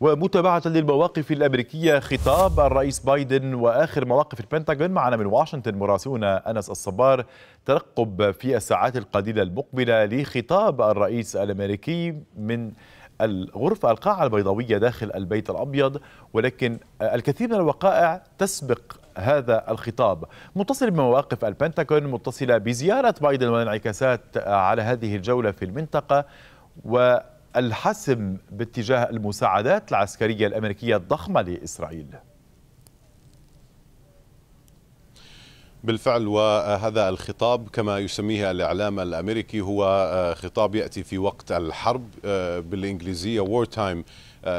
ومتابعة للمواقف الأمريكية خطاب الرئيس بايدن وآخر مواقف البنتاغون معنا من واشنطن مراسلنا أنس الصبار ترقب في الساعات القليلة المقبلة لخطاب الرئيس الأمريكي من الغرفة القاعة البيضاوية داخل البيت الأبيض ولكن الكثير من الوقائع تسبق هذا الخطاب متصل بمواقف البنتاغون متصلة بزيارة بايدن والانعكاسات على هذه الجولة في المنطقة و الحسم باتجاه المساعدات العسكرية الأمريكية الضخمة لإسرائيل بالفعل وهذا الخطاب كما يسميه الإعلام الأمريكي هو آه، خطاب يأتي في وقت الحرب آه، بالإنجليزية وور تايم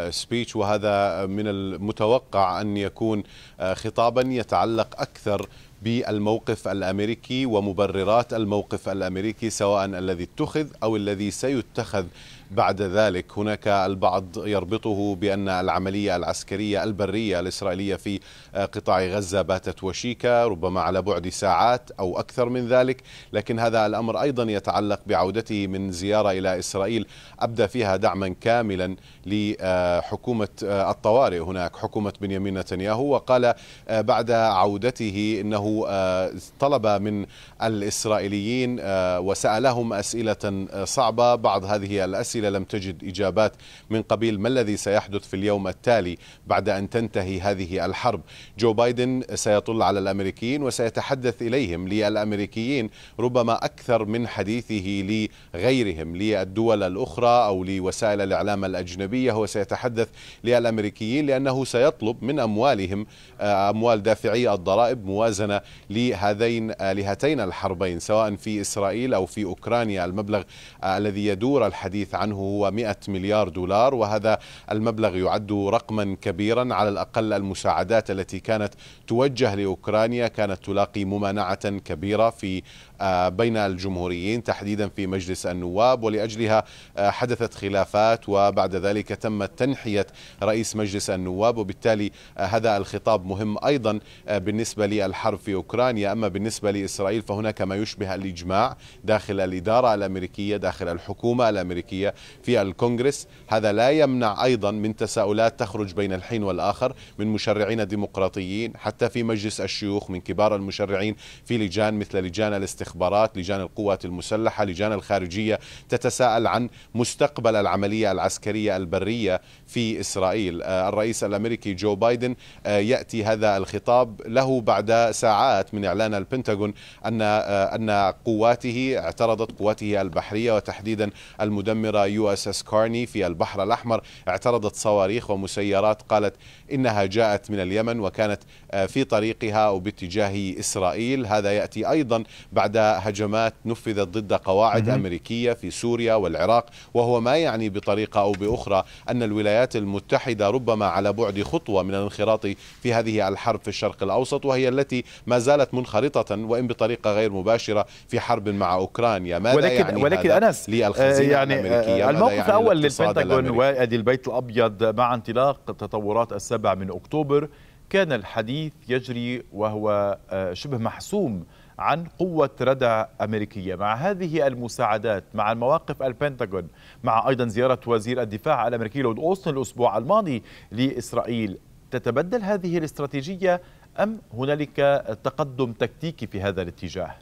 سبيتش وهذا من المتوقع أن يكون آه، خطابا يتعلق أكثر بالموقف الامريكي ومبررات الموقف الامريكي سواء الذي اتخذ او الذي سيتخذ بعد ذلك هناك البعض يربطه بان العمليه العسكريه البريه الاسرائيليه في قطاع غزه باتت وشيكه ربما على بعد ساعات او اكثر من ذلك لكن هذا الامر ايضا يتعلق بعودته من زياره الى اسرائيل ابدى فيها دعما كاملا لحكومه الطوارئ هناك حكومه بنيامين نتنياهو وقال بعد عودته انه آه، طلب من الاسرائيليين آه، وسالهم اسئله آه، صعبه بعض هذه الاسئله لم تجد اجابات من قبيل ما الذي سيحدث في اليوم التالي بعد ان تنتهي هذه الحرب جو بايدن سيطل على الامريكيين وسيتحدث اليهم للامريكيين ربما اكثر من حديثه لغيرهم للدول الاخرى او لوسائل الاعلام الاجنبيه هو سيتحدث للامريكيين لانه سيطلب من اموالهم اموال دافعي الضرائب موازنه لهذين لهاتين الحربين سواء في إسرائيل أو في أوكرانيا المبلغ آه، الذي يدور الحديث عنه هو 100 مليار دولار وهذا المبلغ يعد رقما كبيرا على الأقل المساعدات التي كانت توجه لأوكرانيا كانت تلاقي ممانعة كبيرة في آه، بين الجمهوريين تحديدا في مجلس النواب ولأجلها آه، حدثت خلافات وبعد ذلك تم تنحية رئيس مجلس النواب وبالتالي هذا الخطاب مهم أيضا بالنسبة للحرب في في أوكرانيا أما بالنسبة لإسرائيل فهناك ما يشبه الإجماع داخل الإدارة الأمريكية داخل الحكومة الأمريكية في الكونغرس هذا لا يمنع أيضا من تساؤلات تخرج بين الحين والآخر من مشرعين ديمقراطيين حتى في مجلس الشيوخ من كبار المشرعين في لجان مثل لجان الاستخبارات لجان القوات المسلحة لجان الخارجية تتساءل عن مستقبل العملية العسكرية البرية في إسرائيل آه، الرئيس الأمريكي جو بايدن آه، يأتي هذا الخطاب له بعد ساعات ساعات من إعلان البنتاغون أن آه، أن قواته اعترضت قواته البحرية وتحديدا المدمرة يو اس اس كارني في البحر الأحمر اعترضت صواريخ ومسيرات قالت إنها جاءت من اليمن وكانت آه، في طريقها أو باتجاه إسرائيل هذا يأتي أيضا بعد هجمات نفذت ضد قواعد أمريكية في سوريا والعراق وهو ما يعني بطريقة أو بأخرى أن الولايات المتحدة ربما على بعد خطوة من الانخراط في هذه الحرب في الشرق الأوسط وهي التي ما زالت منخرطة وإن بطريقة غير مباشرة في حرب مع أوكرانيا ماذا ولكن يعني ولكن أنس آه، يعني الأمريكية آه، الموقف يعني الأول للبنتاغون وأدي البيت الأبيض مع انطلاق تطورات السبع من أكتوبر كان الحديث يجري وهو آه، شبه محسوم عن قوة ردع أمريكية مع هذه المساعدات مع المواقف البنتاغون مع أيضا زيارة وزير الدفاع الأمريكي لود أوستن الأسبوع الماضي لإسرائيل تتبدل هذه الاستراتيجية أم هنالك تقدم تكتيكي في هذا الاتجاه؟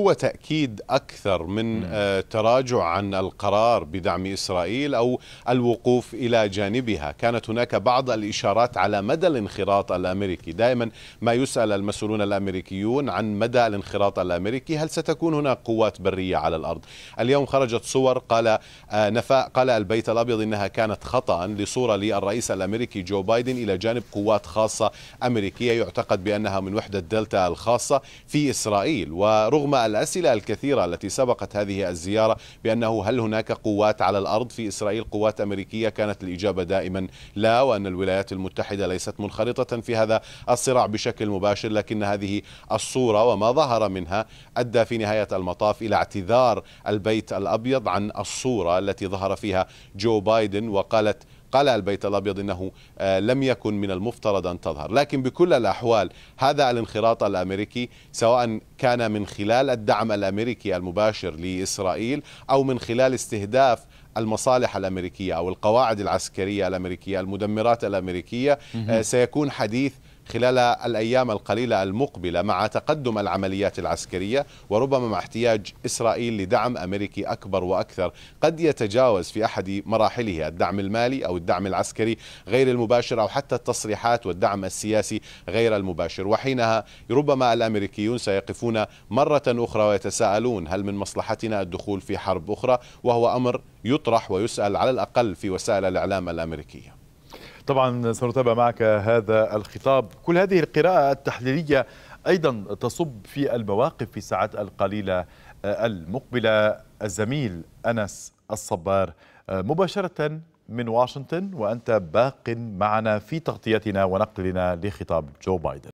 هو تأكيد أكثر من آه، تراجع عن القرار بدعم إسرائيل أو الوقوف إلى جانبها كانت هناك بعض الإشارات على مدى الانخراط الأمريكي دائما ما يسأل المسؤولون الأمريكيون عن مدى الانخراط الأمريكي هل ستكون هناك قوات برية على الأرض اليوم خرجت صور قال آه، نفاء قال البيت الأبيض إنها كانت خطأ لصورة للرئيس الأمريكي جو بايدن إلى جانب قوات خاصة أمريكية يعتقد بأنها من وحدة دلتا الخاصة في إسرائيل ورغم الأسئلة الكثيرة التي سبقت هذه الزيارة بأنه هل هناك قوات على الأرض في إسرائيل قوات أمريكية كانت الإجابة دائما لا وأن الولايات المتحدة ليست منخرطة في هذا الصراع بشكل مباشر لكن هذه الصورة وما ظهر منها أدى في نهاية المطاف إلى اعتذار البيت الأبيض عن الصورة التي ظهر فيها جو بايدن وقالت قال البيت الأبيض أنه آه، لم يكن من المفترض أن تظهر لكن بكل الأحوال هذا الانخراط الأمريكي سواء كان من خلال الدعم الأمريكي المباشر لإسرائيل أو من خلال استهداف المصالح الأمريكية أو القواعد العسكرية الأمريكية المدمرات الأمريكية آه، سيكون حديث خلال الأيام القليلة المقبلة مع تقدم العمليات العسكرية وربما مع احتياج إسرائيل لدعم أمريكي أكبر وأكثر قد يتجاوز في أحد مراحله الدعم المالي أو الدعم العسكري غير المباشر أو حتى التصريحات والدعم السياسي غير المباشر وحينها ربما الأمريكيون سيقفون مرة أخرى ويتساءلون هل من مصلحتنا الدخول في حرب أخرى وهو أمر يطرح ويسأل على الأقل في وسائل الإعلام الأمريكية طبعا سنتابع معك هذا الخطاب كل هذه القراءة التحليلية أيضا تصب في المواقف في الساعات القليلة آه، المقبلة الزميل أنس الصبار آه، مباشرة من واشنطن وأنت باق معنا في تغطيتنا ونقلنا لخطاب جو بايدن